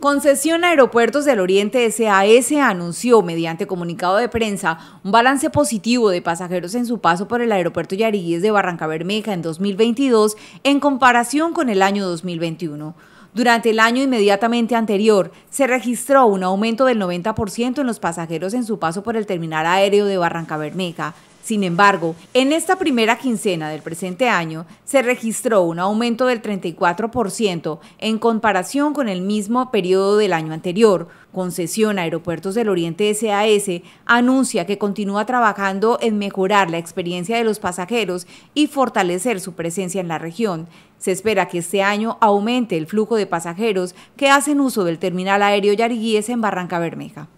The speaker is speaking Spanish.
Concesión Aeropuertos del Oriente SAS anunció mediante comunicado de prensa un balance positivo de pasajeros en su paso por el aeropuerto Yariguíes de Barranca Bermeja en 2022 en comparación con el año 2021. Durante el año inmediatamente anterior, se registró un aumento del 90% en los pasajeros en su paso por el terminal aéreo de Barranca Bermeja. Sin embargo, en esta primera quincena del presente año se registró un aumento del 34% en comparación con el mismo periodo del año anterior. Concesión Aeropuertos del Oriente SAS anuncia que continúa trabajando en mejorar la experiencia de los pasajeros y fortalecer su presencia en la región. Se espera que este año aumente el flujo de pasajeros que hacen uso del terminal aéreo Yariguíes en Barranca Bermeja.